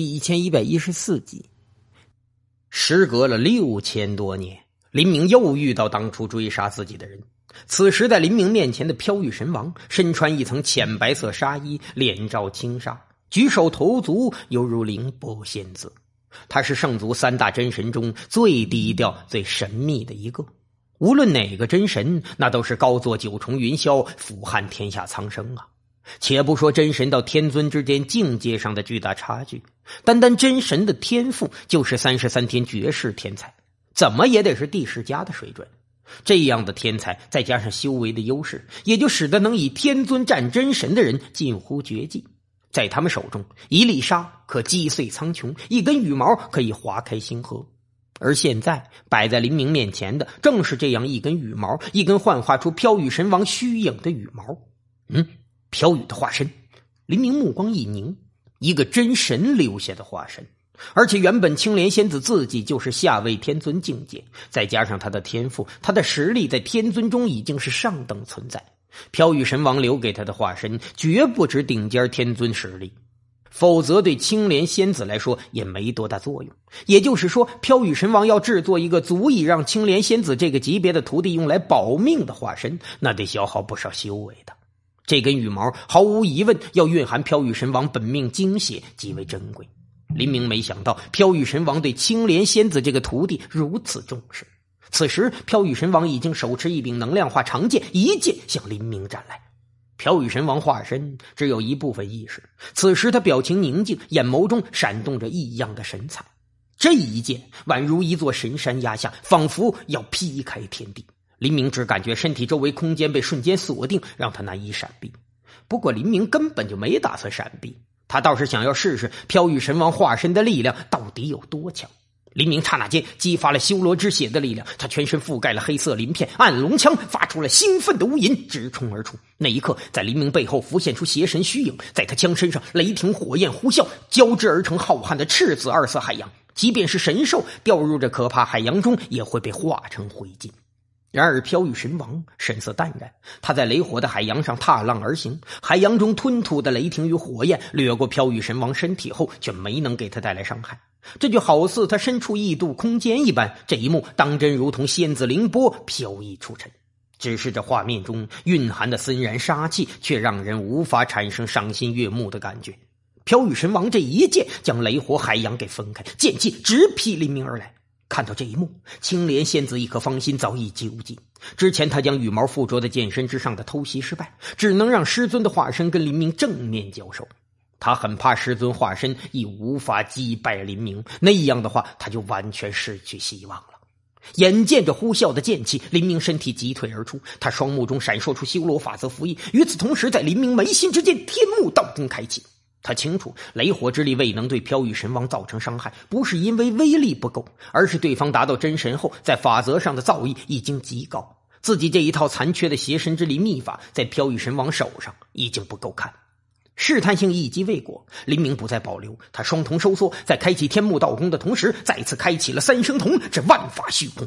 第一千一百一十四集，时隔了六千多年，林明又遇到当初追杀自己的人。此时在林明面前的飘玉神王，身穿一层浅白色纱衣，脸罩轻纱，举手投足犹如凌波仙子。他是圣族三大真神中最低调、最神秘的一个。无论哪个真神，那都是高坐九重云霄，俯瞰天下苍生啊。且不说真神到天尊之间境界上的巨大差距，单单真神的天赋就是三十三天绝世天才，怎么也得是帝世家的水准。这样的天才，再加上修为的优势，也就使得能以天尊战真神的人近乎绝技。在他们手中，一粒沙可击碎苍穹，一根羽毛可以划开星河。而现在摆在林明面前的，正是这样一根羽毛，一根幻化出飘雨神王虚影的羽毛。嗯。飘雨的化身，林明目光一凝。一个真神留下的化身，而且原本青莲仙子自己就是下位天尊境界，再加上他的天赋，他的实力在天尊中已经是上等存在。飘雨神王留给他的化身，绝不止顶尖天尊实力，否则对青莲仙子来说也没多大作用。也就是说，飘雨神王要制作一个足以让青莲仙子这个级别的徒弟用来保命的化身，那得消耗不少修为的。这根羽毛毫无疑问要蕴含飘羽神王本命精血，极为珍贵。林明没想到飘羽神王对青莲仙子这个徒弟如此重视。此时，飘羽神王已经手持一柄能量化长剑，一剑向林明斩来。飘羽神王化身只有一部分意识，此时他表情宁静，眼眸中闪动着异样的神采。这一剑宛如一座神山压下，仿佛要劈开天地。黎明只感觉身体周围空间被瞬间锁定，让他难以闪避。不过，黎明根本就没打算闪避，他倒是想要试试飘逸神王化身的力量到底有多强。黎明刹那间激发了修罗之血的力量，他全身覆盖了黑色鳞片，暗龙枪发出了兴奋的乌吟，直冲而出。那一刻，在黎明背后浮现出邪神虚影，在他枪身上，雷霆火焰呼啸交织而成浩瀚的赤紫二色海洋。即便是神兽掉入这可怕海洋中，也会被化成灰烬。然而，飘雨神王神色淡然，他在雷火的海洋上踏浪而行。海洋中吞吐的雷霆与火焰掠过飘雨神王身体后，却没能给他带来伤害。这就好似他身处异度空间一般。这一幕当真如同仙子凌波，飘逸出尘。只是这画面中蕴含的森然杀气，却让人无法产生赏心悦目的感觉。飘雨神王这一剑将雷火海洋给分开，剑气直劈黎明而来。看到这一幕，青莲仙子一颗芳心早已揪紧。之前她将羽毛附着在剑身之上的偷袭失败，只能让师尊的化身跟林明正面交手。他很怕师尊化身已无法击败林明，那样的话，他就完全失去希望了。眼见着呼啸的剑气，林明身体急退而出，他双目中闪烁出修罗法则符印。与此同时，在林明眉心之间，天幕道中开启。他清楚，雷火之力未能对飘逸神王造成伤害，不是因为威力不够，而是对方达到真神后，在法则上的造诣已经极高。自己这一套残缺的邪神之力秘法，在飘逸神王手上已经不够看。试探性一击未果，林明不再保留，他双瞳收缩，在开启天目道功的同时，再次开启了三生瞳这万法虚空。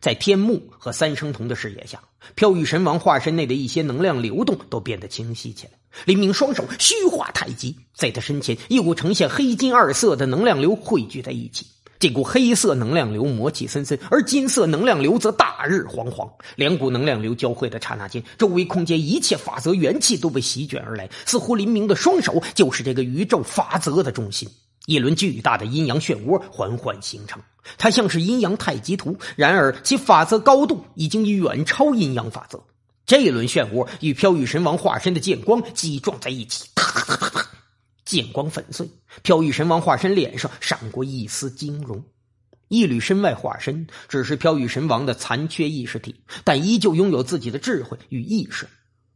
在天幕和三生童的视野下，飘逸神王化身内的一些能量流动都变得清晰起来。黎明双手虚化太极，在他身前，一股呈现黑金二色的能量流汇聚在一起。这股黑色能量流魔气森森，而金色能量流则大日煌煌。两股能量流交汇的刹那间，周围空间一切法则元气都被席卷而来，似乎黎明的双手就是这个宇宙法则的中心。一轮巨大的阴阳漩涡缓缓形成，它像是阴阳太极图，然而其法则高度已经远超阴阳法则。这一轮漩涡与飘雨神王化身的剑光击撞在一起，啪啪啪啪啪，剑光粉碎。飘雨神王化身脸上闪过一丝金容。一缕身外化身只是飘雨神王的残缺意识体，但依旧拥有自己的智慧与意识，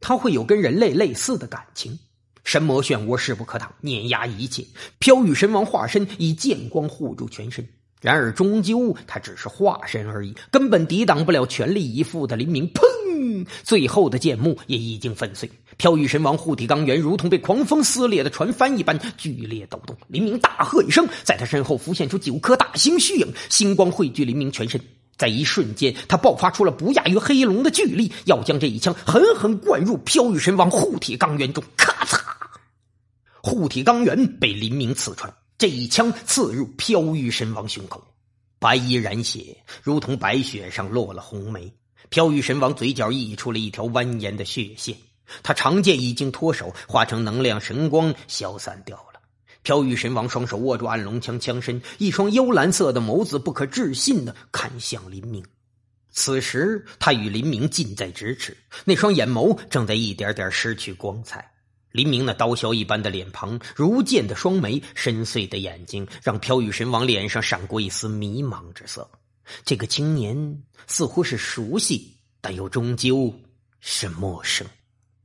他会有跟人类类似的感情。神魔漩涡势不可挡，碾压一切。飘雨神王化身以剑光护住全身，然而终究他只是化身而已，根本抵挡不了全力以赴的林明。砰！最后的剑幕也已经粉碎。飘雨神王护体钢圆如同被狂风撕裂的船帆一般剧烈抖动。林明大喝一声，在他身后浮现出九颗大星虚影，星光汇聚林明全身，在一瞬间，他爆发出了不亚于黑龙的巨力，要将这一枪狠狠灌入飘雨神王护体钢圆中。咔嚓！护体钢元被林明刺穿，这一枪刺入飘玉神王胸口，白衣染血，如同白雪上落了红梅。飘玉神王嘴角溢出了一条蜿蜒的血线，他长剑已经脱手，化成能量神光消散掉了。飘玉神王双手握住暗龙枪，枪身一双幽蓝色的眸子不可置信的看向林明。此时，他与林明近在咫尺，那双眼眸正在一点点失去光彩。黎明那刀削一般的脸庞，如剑的双眉，深邃的眼睛，让飘雨神王脸上闪过一丝迷茫之色。这个青年似乎是熟悉，但又终究是陌生。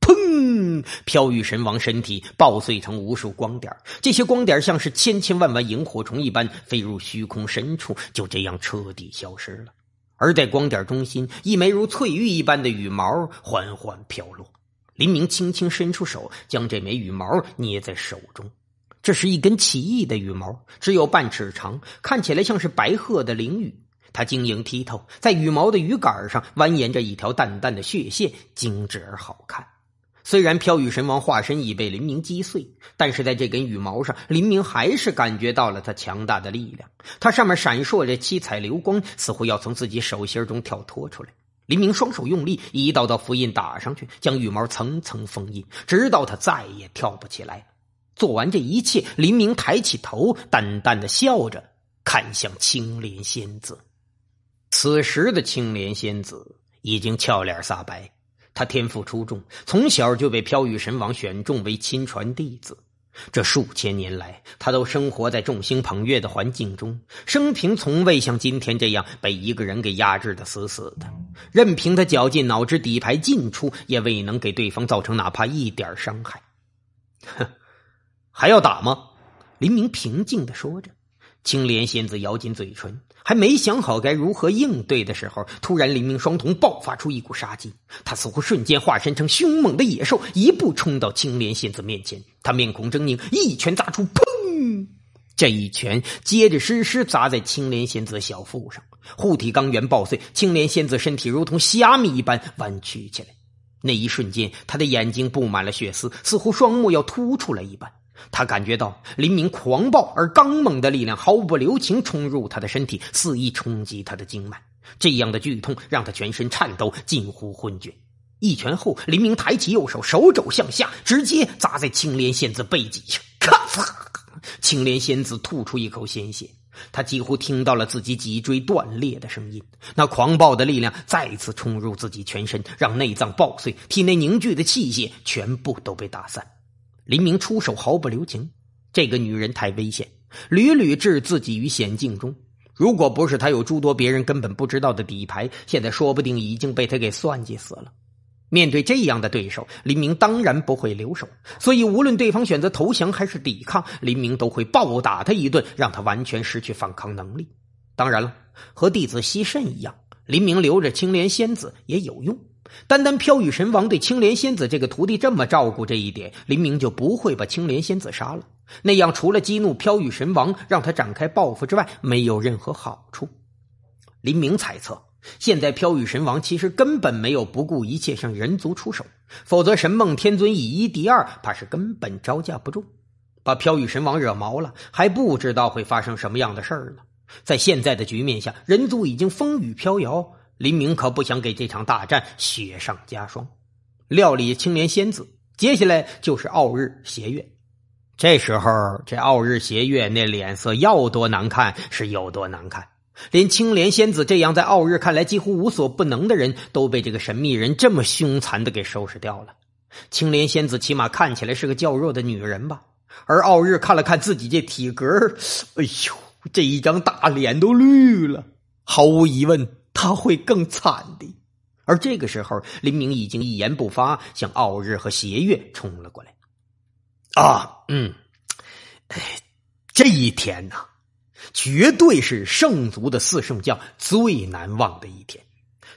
砰！飘雨神王身体爆碎成无数光点，这些光点像是千千万万萤火虫一般飞入虚空深处，就这样彻底消失了。而在光点中心，一枚如翠玉一般的羽毛缓缓飘落。林明轻轻伸出手，将这枚羽毛捏在手中。这是一根奇异的羽毛，只有半尺长，看起来像是白鹤的翎羽。它晶莹剔透，在羽毛的羽杆上蜿蜒着一条淡淡的血线，精致而好看。虽然飘雨神王化身已被林明击碎，但是在这根羽毛上，林明还是感觉到了它强大的力量。它上面闪烁着七彩流光，似乎要从自己手心中跳脱出来。林明双手用力，一道道符印打上去，将羽毛层层封印，直到他再也跳不起来。做完这一切，林明抬起头，淡淡的笑着看向青莲仙子。此时的青莲仙子已经俏脸煞白，她天赋出众，从小就被飘雨神王选中为亲传弟子。这数千年来，他都生活在众星捧月的环境中，生平从未像今天这样被一个人给压制的死死的。任凭他绞尽脑汁，底牌尽出，也未能给对方造成哪怕一点伤害。哼，还要打吗？林明平静的说着。青莲仙子咬紧嘴唇，还没想好该如何应对的时候，突然，灵明双瞳爆发出一股杀机。他似乎瞬间化身成凶猛的野兽，一步冲到青莲仙子面前。他面孔狰狞，一拳砸出，砰！这一拳接着湿湿砸在青莲仙子小腹上，护体钢元爆碎。青莲仙子身体如同虾米一般弯曲起来。那一瞬间，他的眼睛布满了血丝，似乎双目要凸出来一般。他感觉到林明狂暴而刚猛的力量毫不留情冲入他的身体，肆意冲击他的经脉。这样的剧痛让他全身颤抖，近乎昏厥。一拳后，林明抬起右手，手肘向下，直接砸在青莲仙子背脊上。咔嚓！青莲仙子吐出一口鲜血，他几乎听到了自己脊椎断裂的声音。那狂暴的力量再次冲入自己全身，让内脏爆碎，体内凝聚的气血全部都被打散。林明出手毫不留情，这个女人太危险，屡屡置自己于险境中。如果不是她有诸多别人根本不知道的底牌，现在说不定已经被他给算计死了。面对这样的对手，林明当然不会留手，所以无论对方选择投降还是抵抗，林明都会暴打他一顿，让他完全失去反抗能力。当然了，和弟子吸肾一样，林明留着青莲仙子也有用。单单飘雨神王对青莲仙子这个徒弟这么照顾这一点，林明就不会把青莲仙子杀了。那样除了激怒飘雨神王，让他展开报复之外，没有任何好处。林明猜测，现在飘雨神王其实根本没有不顾一切向人族出手，否则神梦天尊以一敌二，怕是根本招架不住。把飘雨神王惹毛了，还不知道会发生什么样的事儿呢。在现在的局面下，人族已经风雨飘摇。林明可不想给这场大战雪上加霜，料理青莲仙子，接下来就是奥日邪月。这时候，这奥日邪月那脸色要多难看是有多难看，连青莲仙子这样在奥日看来几乎无所不能的人都被这个神秘人这么凶残的给收拾掉了。青莲仙子起码看起来是个较弱的女人吧？而奥日看了看自己这体格，哎呦，这一张大脸都绿了。毫无疑问。他会更惨的，而这个时候，林明已经一言不发，向傲日和邪月冲了过来。啊，嗯，哎，这一天呢，绝对是圣族的四圣将最难忘的一天。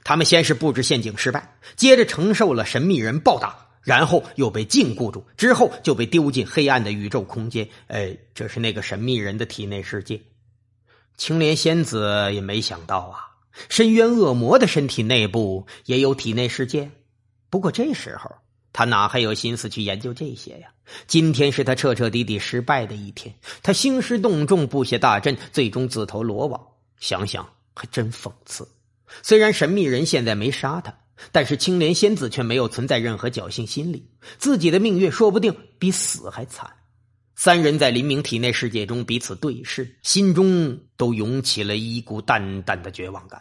他们先是布置陷阱失败，接着承受了神秘人暴打，然后又被禁锢住，之后就被丢进黑暗的宇宙空间。哎，这是那个神秘人的体内世界。青莲仙子也没想到啊。深渊恶魔的身体内部也有体内世界，不过这时候他哪还有心思去研究这些呀？今天是他彻彻底底失败的一天，他兴师动众布下大阵，最终自投罗网，想想还真讽刺。虽然神秘人现在没杀他，但是青莲仙子却没有存在任何侥幸心理，自己的命运说不定比死还惨。三人在黎明体内世界中彼此对视，心中都涌起了一股淡淡的绝望感。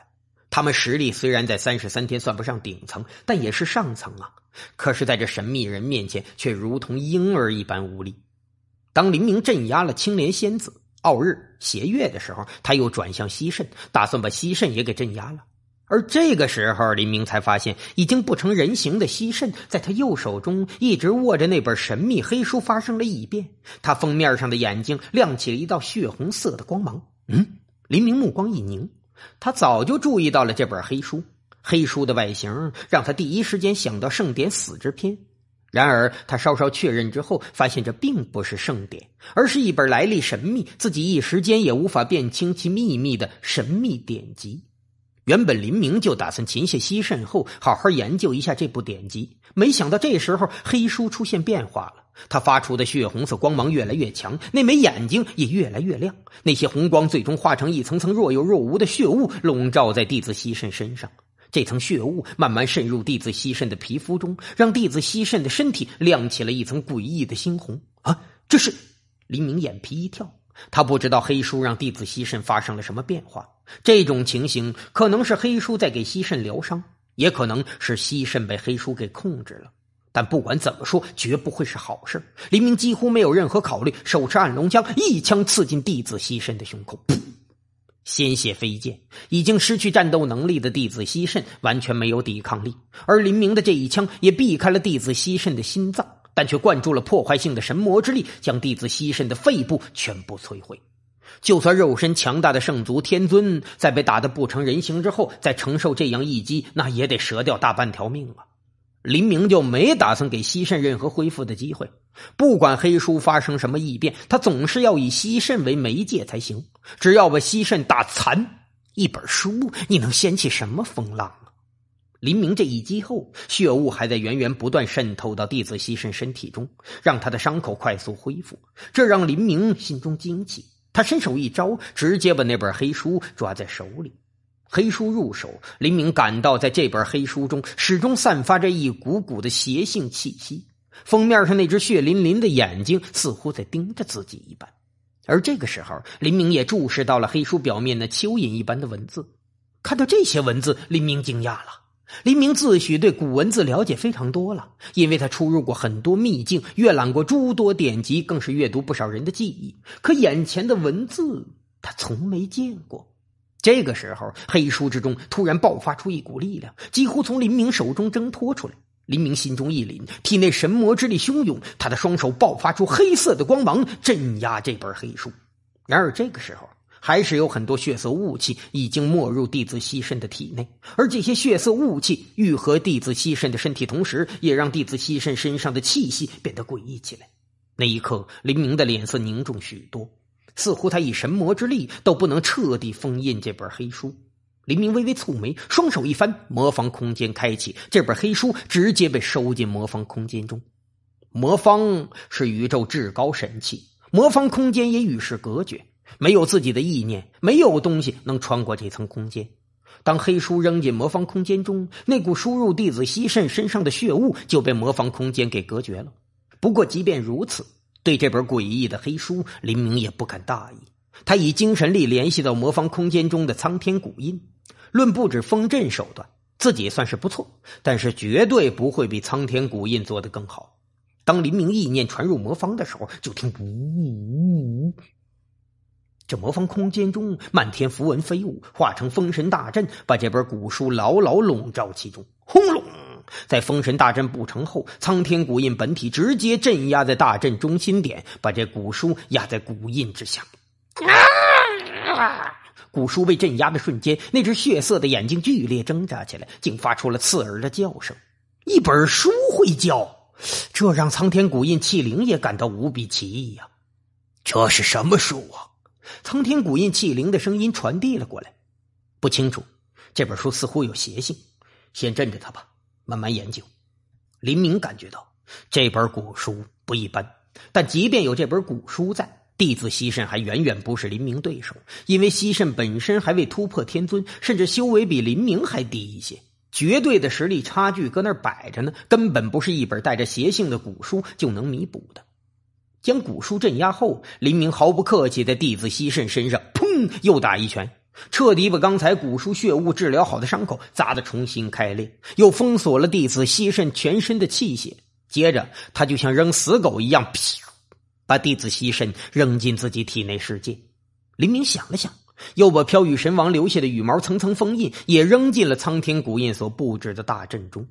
他们实力虽然在三十三天算不上顶层，但也是上层啊！可是，在这神秘人面前，却如同婴儿一般无力。当黎明镇压了青莲仙子、傲日、邪月的时候，他又转向西圣，打算把西圣也给镇压了。而这个时候，林明才发现，已经不成人形的西圣在他右手中一直握着那本神秘黑书发生了异变。他封面上的眼睛亮起了一道血红色的光芒。嗯，林明目光一凝，他早就注意到了这本黑书。黑书的外形让他第一时间想到《圣典死之篇》，然而他稍稍确认之后，发现这并不是圣典，而是一本来历神秘、自己一时间也无法辨清其秘密的神秘典籍。原本林明就打算擒下西慎后，好好研究一下这部典籍。没想到这时候黑书出现变化了，他发出的血红色光芒越来越强，那枚眼睛也越来越亮。那些红光最终化成一层层若有若无的血雾，笼罩在弟子西慎身上。这层血雾慢慢渗入弟子西慎的皮肤中，让弟子西慎的身体亮起了一层诡异的猩红。啊！这是林明眼皮一跳。他不知道黑叔让弟子西肾发生了什么变化。这种情形可能是黑叔在给西肾疗伤，也可能是西肾被黑叔给控制了。但不管怎么说，绝不会是好事。黎明几乎没有任何考虑，手持暗龙枪一枪刺进弟子西肾的胸口，鲜血飞溅。已经失去战斗能力的弟子西肾完全没有抵抗力，而黎明的这一枪也避开了弟子西肾的心脏。但却灌注了破坏性的神魔之力，将弟子西肾的肺部全部摧毁。就算肉身强大的圣族天尊，在被打得不成人形之后，再承受这样一击，那也得折掉大半条命了。林明就没打算给西肾任何恢复的机会。不管黑书发生什么异变，他总是要以西肾为媒介才行。只要把西肾打残，一本书，你能掀起什么风浪？林明这一击后，血雾还在源源不断渗透到弟子西身身体中，让他的伤口快速恢复。这让林明心中惊奇，他伸手一招，直接把那本黑书抓在手里。黑书入手，林明感到在这本黑书中始终散发着一股股的邪性气息。封面上那只血淋淋的眼睛似乎在盯着自己一般。而这个时候，林明也注视到了黑书表面那蚯蚓一般的文字。看到这些文字，林明惊讶了。林明自诩对古文字了解非常多了，因为他出入过很多秘境，阅览过诸多典籍，更是阅读不少人的记忆。可眼前的文字，他从没见过。这个时候，黑书之中突然爆发出一股力量，几乎从林明手中挣脱出来。林明心中一凛，体内神魔之力汹涌，他的双手爆发出黑色的光芒，镇压这本黑书。然而这个时候，还是有很多血色雾气已经没入弟子西身的体内，而这些血色雾气愈合弟子西身的身体，同时也让弟子西身身上的气息变得诡异起来。那一刻，林明的脸色凝重许多，似乎他以神魔之力都不能彻底封印这本黑书。林明微微蹙眉，双手一翻，魔方空间开启，这本黑书直接被收进魔方空间中。魔方是宇宙至高神器，魔方空间也与世隔绝。没有自己的意念，没有东西能穿过这层空间。当黑书扔进魔方空间中，那股输入弟子西甚身上的血雾就被魔方空间给隔绝了。不过，即便如此，对这本诡异的黑书，林明也不敢大意。他以精神力联系到魔方空间中的苍天古印。论布置封阵手段，自己算是不错，但是绝对不会比苍天古印做的更好。当林明意念传入魔方的时候，就听呜呜呜。这魔方空间中，漫天符文飞舞，化成封神大阵，把这本古书牢牢笼罩其中。轰隆！在封神大阵不成后，苍天古印本体直接镇压在大阵中心点，把这古书压在古印之下。啊！古书被镇压的瞬间，那只血色的眼睛剧烈挣扎起来，竟发出了刺耳的叫声。一本书会叫，这让苍天古印器灵也感到无比奇异呀。这是什么书啊？曾听古印器灵的声音传递了过来，不清楚，这本书似乎有邪性，先镇着他吧，慢慢研究。林明感觉到这本古书不一般，但即便有这本古书在，弟子西慎还远远不是林明对手，因为西慎本身还未突破天尊，甚至修为比林明还低一些，绝对的实力差距搁那儿摆着呢，根本不是一本带着邪性的古书就能弥补的。将古书镇压后，林明毫不客气，在弟子西慎身上砰又打一拳，彻底把刚才古书血雾治疗好的伤口砸的重新开裂，又封锁了弟子西慎全身的气血。接着，他就像扔死狗一样，啪，把弟子西慎扔进自己体内世界。林明想了想，又把飘雨神王留下的羽毛层层封印，也扔进了苍天古印所布置的大阵中。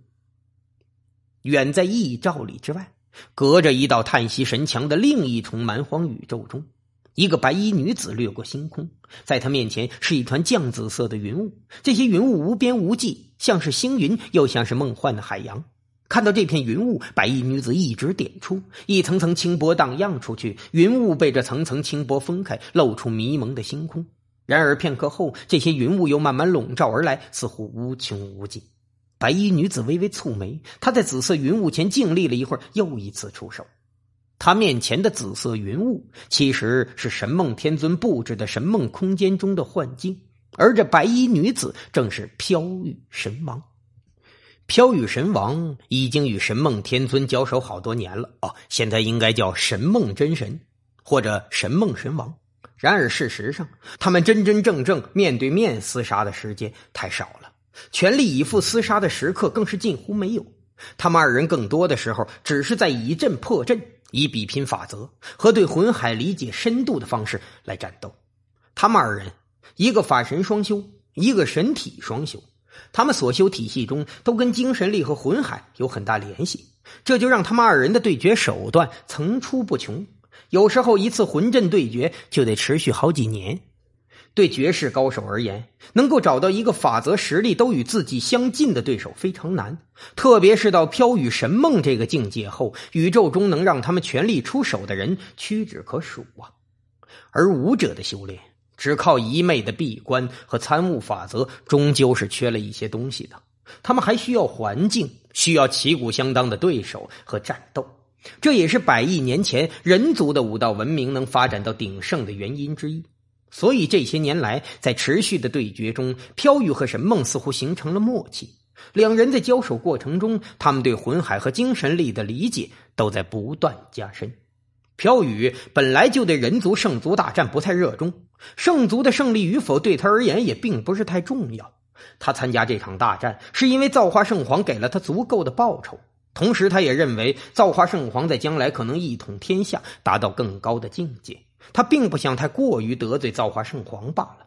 远在一兆里之外。隔着一道叹息神墙的另一重蛮荒宇宙中，一个白衣女子掠过星空。在她面前是一团绛紫色的云雾，这些云雾无边无际，像是星云，又像是梦幻的海洋。看到这片云雾，白衣女子一直点出，一层层清波荡漾出去，云雾被这层层清波分开，露出迷蒙的星空。然而片刻后，这些云雾又慢慢笼罩而来，似乎无穷无尽。白衣女子微微蹙眉，她在紫色云雾前静立了一会儿，又一次出手。她面前的紫色云雾其实是神梦天尊布置的神梦空间中的幻境，而这白衣女子正是飘雨神王。飘雨神王已经与神梦天尊交手好多年了，哦，现在应该叫神梦真神或者神梦神王。然而，事实上，他们真真正正面对面厮杀的时间太少了。全力以赴厮杀的时刻更是近乎没有，他们二人更多的时候只是在以阵破阵，以比拼法则和对魂海理解深度的方式来战斗。他们二人，一个法神双修，一个神体双修，他们所修体系中都跟精神力和魂海有很大联系，这就让他们二人的对决手段层出不穷。有时候一次魂阵对决就得持续好几年。对绝世高手而言，能够找到一个法则实力都与自己相近的对手非常难，特别是到飘雨神梦这个境界后，宇宙中能让他们全力出手的人屈指可数啊。而武者的修炼，只靠一昧的闭关和参悟法则，终究是缺了一些东西的。他们还需要环境，需要旗鼓相当的对手和战斗，这也是百亿年前人族的武道文明能发展到鼎盛的原因之一。所以，这些年来，在持续的对决中，飘雨和沈梦似乎形成了默契。两人在交手过程中，他们对魂海和精神力的理解都在不断加深。飘雨本来就对人族、圣族大战不太热衷，圣族的胜利与否对他而言也并不是太重要。他参加这场大战，是因为造化圣皇给了他足够的报酬，同时他也认为造化圣皇在将来可能一统天下，达到更高的境界。他并不想太过于得罪造化圣皇罢了。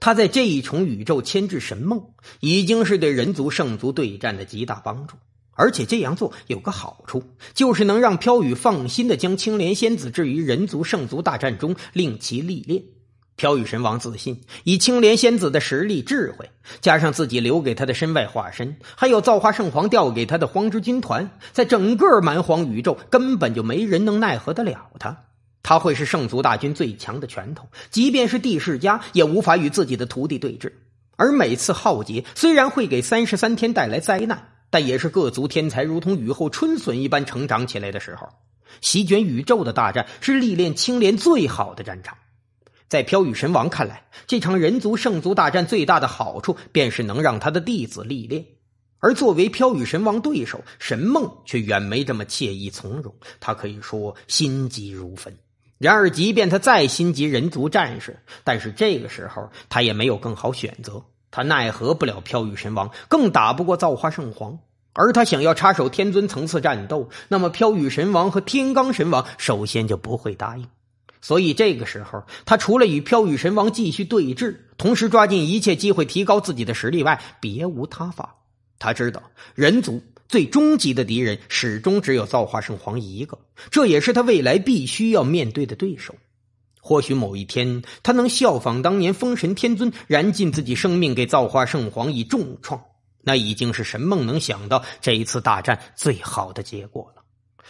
他在这一重宇宙牵制神梦，已经是对人族圣族对战的极大帮助。而且这样做有个好处，就是能让飘雨放心的将青莲仙子置于人族圣族大战中，令其历练。飘雨神王自信，以青莲仙子的实力、智慧，加上自己留给他的身外化身，还有造化圣皇调给他的荒之军团，在整个蛮荒宇宙根本就没人能奈何得了他。他会是圣族大军最强的拳头，即便是帝世家也无法与自己的徒弟对峙。而每次浩劫虽然会给三十三天带来灾难，但也是各族天才如同雨后春笋一般成长起来的时候。席卷宇宙的大战是历练青莲最好的战场。在飘雨神王看来，这场人族圣族大战最大的好处便是能让他的弟子历练。而作为飘雨神王对手，神梦却远没这么惬意从容，他可以说心急如焚。然而，即便他再心急，人族战士，但是这个时候他也没有更好选择。他奈何不了飘雨神王，更打不过造化圣皇。而他想要插手天尊层次战斗，那么飘雨神王和天罡神王首先就不会答应。所以这个时候，他除了与飘雨神王继续对峙，同时抓紧一切机会提高自己的实力外，别无他法。他知道人族。最终极的敌人始终只有造化圣皇一个，这也是他未来必须要面对的对手。或许某一天，他能效仿当年封神天尊，燃尽自己生命给造化圣皇以重创，那已经是神梦能想到这一次大战最好的结果了。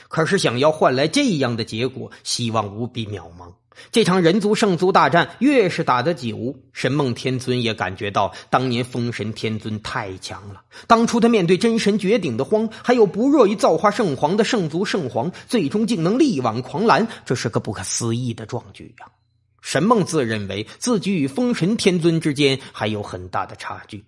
可是，想要换来这样的结果，希望无比渺茫。这场人族圣族大战越是打得久，神梦天尊也感觉到当年封神天尊太强了。当初他面对真神绝顶的荒，还有不弱于造化圣皇的圣族圣皇，最终竟能力挽狂澜，这是个不可思议的壮举呀！神梦自认为自己与封神天尊之间还有很大的差距。